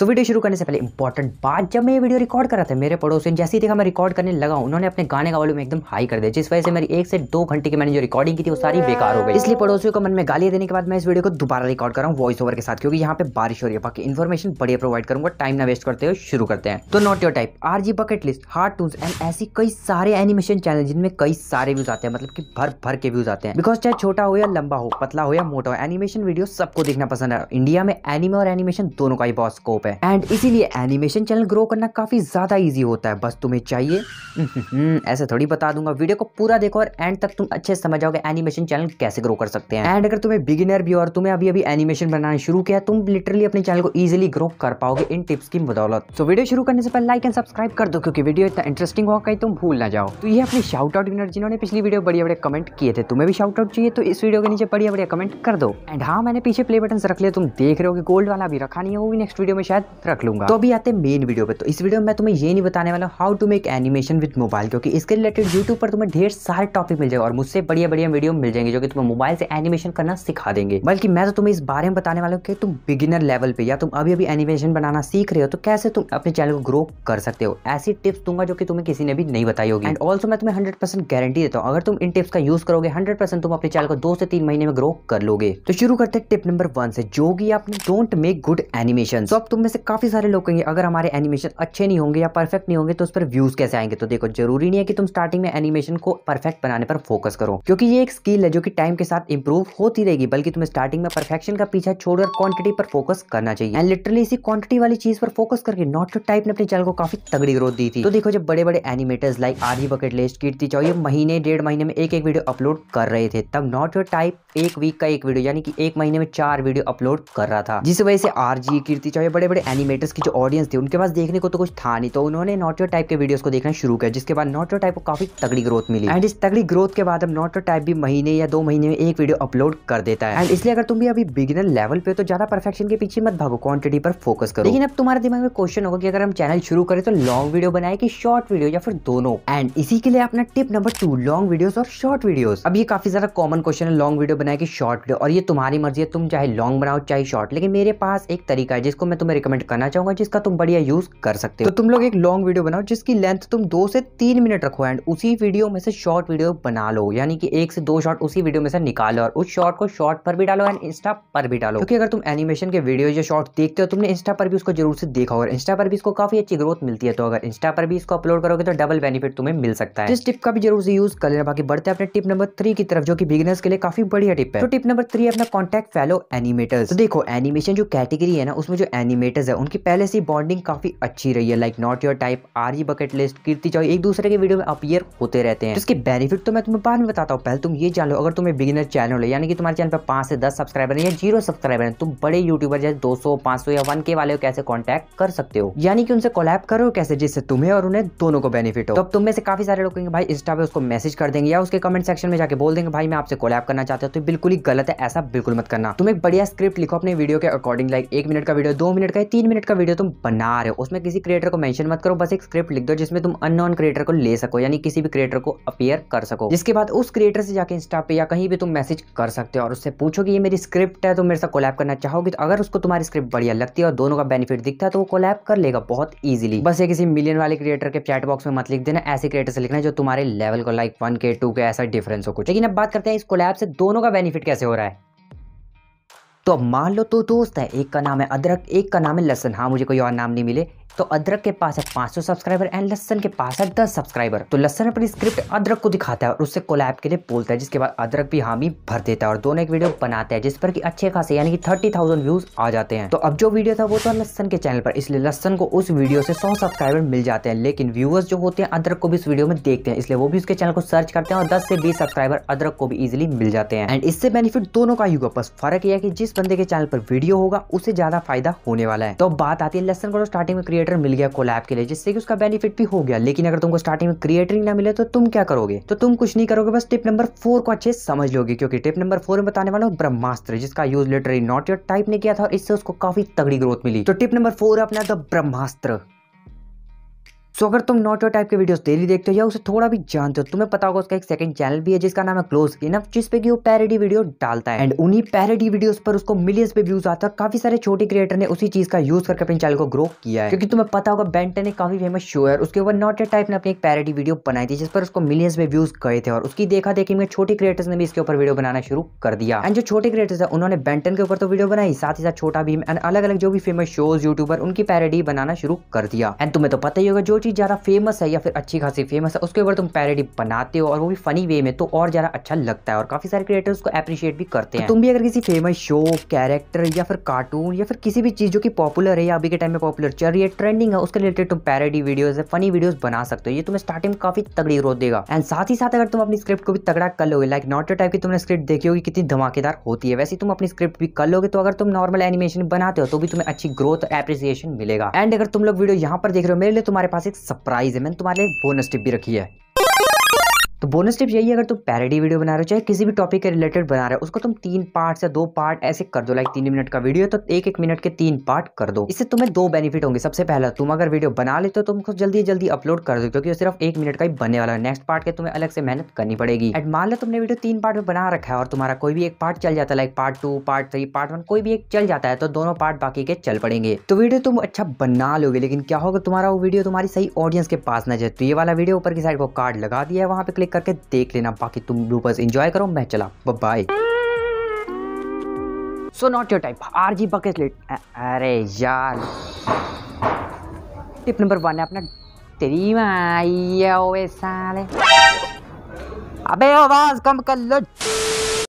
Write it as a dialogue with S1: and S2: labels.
S1: so video शुरू करने से पहले इंपॉर्टेंट बात जब मैं ये वीडियो रिकॉर्ड कर रहा था मेरे पड़ोसी जैसे ही देखा मैं रिकॉर्ड करने लगा उन्होंने अपने गाने का वॉल्यूम एकदम हाई कर दिया जिस वजह से मेरी एक से दो घंटे की मैंने जो रिकॉर्डिंग की थी वो सारी बेकार हो गई इसलिए पड़ोसियों को मन में गाली देने के बाद मैं इस वीडियो को दोबारा रिकॉर्ड कर रहा हूँ वॉइस ओवर के साथ क्योंकि यहाँ पे बारिश हो रही है बाकी इन्फॉर्मेशन बढ़िया प्रोवाइड करूंगा टाइम ना वेस्ट करते हुए शुरू करते हैं तो Not Your Type R G Bucket List Heart Toon and ऐसी कई सारे एनिमेशन चैनल जिनमें कई सारे व्यूज आते हैं मतलब कि भर भर के व्यूज आते हैं बिकॉज चाहे छोटा हो या लंबा हो पतला हो या मोटा हो एनिमेशन वीडियो सबको देखना पसंद है इंडिया में एनिमे और एनिमेशन दोनों का ही बहुत स्कोप है है एंड इसीलिए एनिमेशन चैनल ग्रो करना काफी ज्यादा ईजी होता है बस तुम्हें चाहिए हम्म, ऐसे थोड़ी बता दूंगा वीडियो को पूरा देखो और एंड तक तुम अच्छे समझ जाओगे एनिमेशन चैनल कैसे ग्रो कर सकते हैं एंड अगर तुम्हें बिगिनर भी और तुम्हें अभी अभी एनिमेशन बनाना शुरू किया तुम लिटरली अपने चैनल को इजिली ग्रो कर पाओगे इन टिप्स की बदौलत तो वीडियो शुरू करने से पहले लाइक एंड सब्सक्राइब कर दो क्योंकि वीडियो इतना इंटरेस्टिंग होगा कहीं तुम भूल ना जाओ तो ये अपने शाउट आउट विनर जिन्होंने पिछली वीडियो बड़े बड़े कमेंट किए थे तुम्हें भी शाउट आउट चाहिए तो इस वीडियो के नीचे बढ़िया बढ़िया कमेंट कर दो एंड हाँ मैंने पीछे प्ले बटन रख लिया तुम देख रहे हो गोल्ड वाला भी रखा नहीं है वो भी नेक्स्ट वीडियो में शायद शायद रख लूंगा तो अभी आते मेन वीडियो पर तो इस वीडियो में मैं तुम्हें ये नहीं बताने वाला how to make animation with mobile क्योंकि इसके रिलेटेड यूट्यूब पर तुम्हें ढेर सारे टॉपिक मिल जाएगा और मुझसे बढ़िया बढ़िया वीडियो मिल जाएंगे जो कि तुम्हें मोबाइल से एनिमेशन करना सिखा देंगे बल्कि मैं तो तुम्हें इस बारे में बताने वाला हूँ कि तुम बिगिनर लेवल पे या तुम अभी अभी एनिमेशन बनाना सीख रहे हो तो कैसे तुम अपने चैनल को ग्रो कर सकते हो ऐसी टिप्स दूंगा जो कि तुम्हें किसी ने भी नहीं बताई होगी एंड ऑल्सो मैं तुम्हें हंड्रेड परसेंट गारंटी देता हूँ अगर तुम इन टिप्स का यूज करोगे हंड्रेड परसेंट तुम अपने चैनल को दो से तीन महीने में ग्रो कर लोगे तो शुरू करते टिप नंबर वन से जो कि आपने डोंट मेक गुड एनिमेशन तो अब तुम में से काफ़ी सारे लोग कहेंगे अगर हमारे एनिमेशन अच्छे नहीं होंगे या परफेक्ट नहीं होंगे तो उस पर व्यूज़ कैसे आएंगे तो देखो जरूरी नहीं है कि तुम स्टार्टिंग में एनिमेशन को परफेक्ट बनाने पर फोकस करो क्योंकि ये एक स्किल है जो कि टाइम के साथ इंप्रूव होती रहेगी बल्कि तुम्हें स्टार्टिंग में परफेक्शन का पीछा छोड़कर क्वांटिटी पर फोकस करना चाहिए एंड लिटरली इसी क्वांटिटी वाली चीज़ पर फोकस करके नॉट टू टाइप ने अपने चैनल को काफ़ी तगड़ी ग्रोथ दी थी तो देखो जब बड़े बड़े animators like R G Bucket List Kirti ये महीने डेढ़ महीने में एक एक वीडियो अपलोड कर रहे थे तब नॉट योर टाइप एक वीक का एक वीडियो यानी कि एक महीने में चार वीडियो अपलोड कर रहा था जिस वजह से आरजी कीर्ति चौधरी बड़े बड़े एनिमेटर्स की जो ऑडियंस थी उनके पास देखने को तो कुछ था नहीं तो उन्होंने नोटियो टाइप के वीडियोस को देखना शुरू किया जिसके बाद नोटियो टाइप को काफी तगड़ी ग्रोथ मिली एंड इस तगड़ी ग्रोथ के बाद अब नोटियो टाइप भी महीने या दो महीने में एक वीडियो अपलोड कर देता है एंड इसलिए अगर तुम भी अभी बिगिनर लेवल पे तो ज्यादा परफेक्शन के पीछे मत भागो क्वांटिटी पर फोकस करो लेकिन अब तुम्हारे दिमाग में क्वेश्चन होगा कि अगर हम चैनल शुरू करें तो लॉन्ग वीडियो बनाए कि शॉर्ट वीडियो या फिर दोनों एंड इसी के लिए अपना tip number two long video और शॉर्ट वीडियो अब ये काफी ज्यादा कॉमन क्वेश्चन है लॉन्ग वीडियो बनाए कि शॉर्ट वीडियो और ये तुम्हारी मर्जी है तुम चाहे लॉन्ग बनाओ चाहे शॉर्ट लेकिन मेरे पास एक तरीका है जिसको मैं तुम्हें रिकमेंड करना चाहूंगा जिसका तुम बढ़िया यूज़ कर सकते हो तो तुम लोग एक लॉन्ग वीडियो बनाओ जिसकी लेंथ तुम दो से तीन मिनट रखो एंड उसी वीडियो में से शॉर्ट वीडियो बना लो यानी कि एक से दो शॉर्ट उसी वीडियो में से निकालो और उस शॉर्ट को शॉर्ट पर भी डालो एंड इंस्टा पर भी डालो क्योंकि अगर तुम एनिमेशन के वीडियो या शॉर्ट देखते हो तुमने इंस्टा पर भी उसको जरूर से देखा होगा इंस्टा पर भी इसको काफ़ी अच्छी ग्रोथ मिलती है तो अगर इंस्टा पर भी इसको अपलोड करोगे तो डबल बेनिफिट तुम्हें मिल सकता है इस टिप का भी जरूर से यूज़ कर लेना बाकी बढ़ते अपने टिप नंबर थ्री की तरफ जो कि बिगिनर्स के लिए काफ़ी बढ़िया टिप है तो टिप नंबर थ्री अपना कॉन्टेक्ट फैलो एनिमेटर्स तो देखो एनिमेशन जो कैटेगरी है ना उसमें जो एनिमेट क्रिएटर्स है उनकी पहले से बॉन्डिंग काफ़ी अच्छी रही है like Not Your Type R G Bucket List Kirti Joy एक दूसरे के वीडियो में अपियर होते रहते हैं इसके बेनिफिट तो मैं तुम्हें बाद में बताता हूँ पहले तुम ये जान लो अगर तुम्हें बिगिनर चैनल है यानी कि तुम्हारे चैनल पर पांच से दस सब्सक्राइबर है या जीरो सब्सक्राइबर है तुम बड़े यूट्यूबर जैसे दो सौ पांच सौ या वन के वाले कैसे कॉन्टैक्ट कर सकते हो यानी कि उनसे कोलैब करो कैसे जिससे तुम्हें और उन्हें दोनों को बेनिफिट हो तो अब तुम में से काफी सारे लोग कहेंगे भाई इंस्टा पे उसको मैसेज कर देंगे या उसके कमेंट सेक्शन में जाके बोल देंगे भाई मैं आपसे कोलैब करना चाहता हूँ तो बिल्कुल ही गलत है ऐसा बिल्कुल मत करना तुम एक बढ़िया स्क्रिप्ट लिखो अपने वीडियो के अकॉर्डिंग लाइक एक मिनट का वीडियो दो मिनट का है तीन मिनट का वीडियो तुम बना रहे हो उसमें किसी क्रिएटर को मेंशन मत करो बस एक स्क्रिप्ट लिख दो जिसमें तुम अननोन क्रिएटर को ले सको यानी किसी भी क्रिएटर को अपियर कर सको जिसके बाद उस क्रिएटर से जाके इंस्टा पे या कहीं भी तुम मैसेज कर सकते हो और उससे पूछो कि ये मेरी स्क्रिप्ट है तुम तो मेरे साथ कोलैब करना चाहोगे तो अगर उसको तुम्हारी स्क्रिप्ट बढ़िया लगती है और दोनों का बेनिफिट दिखता है तो वो कोलैब कर लेगा बहुत ईजिली बस ये किसी मिलियन वाले क्रिएटर के चैट बॉक्स में मत लिख देना ऐसे क्रिएटर से लिखना जो तुम्हारे लेवल को लाइक वन के टू के ऐसा डिफरेंस हो कुछ लेकिन अब बात करते हैं इस कोलैब से दोनों का बेनिफिट कैसे हो रहा है तो मान लो तो दोस्त है एक का नाम है अदरक एक का नाम है लहसन हाँ मुझे कोई और नाम नहीं मिले तो अदरक के पास है 500 सब्सक्राइबर एंड लसन के पास है 10 सब्सक्राइबर तो लसन अपनी स्क्रिप्ट अदरक को दिखाता है और उससे कोलैब के लिए बोलता है जिसके बाद अदरक भी हामी भर देता है और दोनों एक वीडियो बनाते हैं जिस पर की अच्छे खासे यानी कि थर्टी व्यूज आ जाते हैं तो अब जो वीडियो था वो था लसन के चैनल पर इसलिए लसन को उस वीडियो से सौ सब्सक्राइबर मिल जाते हैं लेकिन व्यूअर्स जो होते हैं अदरक को भी इस वीडियो में देखते हैं इसलिए वो भी उसके चैनल को सर्च करते हैं और दस से बीस सब्सक्राइबर अदरक को भी इजिली मिल जाते हैं एंड इससे बेनिफिट दोनों का ही होगा बस फर्क यह है कि जिस बंदे के चैनल पर वीडियो होगा उसे ज्यादा फायदा होने वाला है तो बात आती है लसन को स्टार्टिंग में क्रिएट क्रिएटर मिल गया कोलैब के लिए जिससे कि उसका बेनिफिट भी हो गया लेकिन अगर तुमको स्टार्टिंग में क्रिएटर ही ना मिले तो तुम क्या करोगे तो तुम कुछ नहीं करोगे बस टिप नंबर फोर को अच्छे समझ लोगे क्योंकि टिप नंबर फोर में बताने वाला हूँ ब्रह्मास्त्र जिसका use literally Not Your Type ने किया था और इससे उसको काफी तगड़ी ग्रोथ मिली तो टिप नंबर फोर अपना द ब्रह्मास्त्र सो अगर तुम नॉट योर टाइप के वीडियोस डेली देखते हो या उसे थोड़ा भी जानते हो तुम्हें पता होगा उसका एक सेकंड चैनल भी है जिसका नाम है क्लोज इन जिस पे की वो पैरडी वीडियो डालता है एंड उन्हीं पैरडी वीडियोस पर उसको मिलियंस पे व्यूज आता है काफी सारे छोटे क्रिएटर ने उसी चीज का यूज करके अपने चैनल को ग्रो किया है क्योंकि तुम्हें पता होगा बेंटन एक काफी फेमस शो है उसके ऊपर नॉट योर टाइप ने अपनी एक पैरडी वीडियो बनाई थी जिस पर उसको मिलियंस में व्यूज गए थे और उसकी देखा देखी में छोटे क्रिएटर्स ने भी इसके ऊपर वीडियो बनाना शुरू कर दिया एंड जो छोटे क्रिएटर्स है उन्होंने बेंटन के ऊपर तो वीडियो बनाई साथ ही साथ छोटा भीम एंड अलग अलग जो भी फेमस शोज यूट्यूबर उनकी पैरडी बनाना शुरू कर दिया एंड तुम्हें तो पता ही होगा जो चीज चीज़ ज़्यादा फेमस है या फिर अच्छी खासी फेमस है उसके ऊपर तुम पैरेडी बनाते हो और वो भी फनी वे में तो और ज़्यादा अच्छा लगता है और काफ़ी सारे क्रिएटर उसको अप्रिशिएट भी करते तो हैं तुम भी अगर किसी फेमस शो कैरेक्टर या फिर कार्टून या फिर किसी भी चीज़ जो कि पॉपुलर है या अभी के टाइम में पॉपुलर चल रही है ट्रेंडिंग है उसके रिलेटेड तुम पैरेडी वीडियोज है फनी वीडियोज बना सकते हो ये तुम्हें स्टार्टिंग काफ़ी तगड़ी रोक देगा एंड साथ ही साथ अगर तुम अपनी स्क्रिप्ट को भी तगड़ा कर लोगे लाइक नॉटर टाइप की तुमने स्क्रिप्ट देखी होगी कितनी धमाकेदार होती है वैसे तुम अपनी स्क्रिप्ट भी कर लोगे तो अगर तुम नॉर्मल एनिमेशन बनाते हो तो भी तुम्हें अच्छी ग्रोथ एप्रिसिएशन मिलेगा एंड अगर तुम लोग वीडियो यहाँ पर देख रहे हो मेरे लिए तुम्हारे पास एक सरप्राइज़ है मैंने तुम्हारे लिए बोनस टिप भी रखी है तो बोनस टिप्स यही है अगर तुम पैरडी वीडियो बना रहे हो चाहे किसी भी टॉपिक के रिलेटेड बना रहे हो उसको तुम तीन पार्ट या दो पार्ट ऐसे कर दो लाइक तीन मिनट का वीडियो तो एक एक मिनट के तीन पार्ट कर दो इससे तुम्हें दो बेनिफिट होंगे सबसे पहला तुम अगर वीडियो बना लेते हो तो तुमको जल्दी जल्दी अपलोड कर दो क्योंकि सिर्फ एक मिनट का ही बने वाला है नेक्स्ट पार्ट के तुम्हें अलग से मेहनत करनी पड़ेगी एंड मान लो तुमने वीडियो तीन पार्ट में बना रखा है और तुम्हारा कोई भी एक पार्ट चल जाता है like part two part three part one कोई भी एक चल जाता है तो दोनों पार्ट बाकी के चल पड़ेंगे तो वीडियो तुम अच्छा बना लोगे लेकिन क्या होगा तुम्हारा वो वीडियो तुम्हारी सही ऑडियंस के पास न जाए तो ये वाला वीडियो ऊपर की साइड को कार्ड लगा दिया है वहाँ पे क्लिक चेक करके देख लेना बाकी तुम ब्लूपर्स इंजॉय करो मैं चला bye so Not Your Type R G Bucket List अरे यार टिप नंबर वन है अपना तेरी माई ओए साले अबे आवाज कम कर लो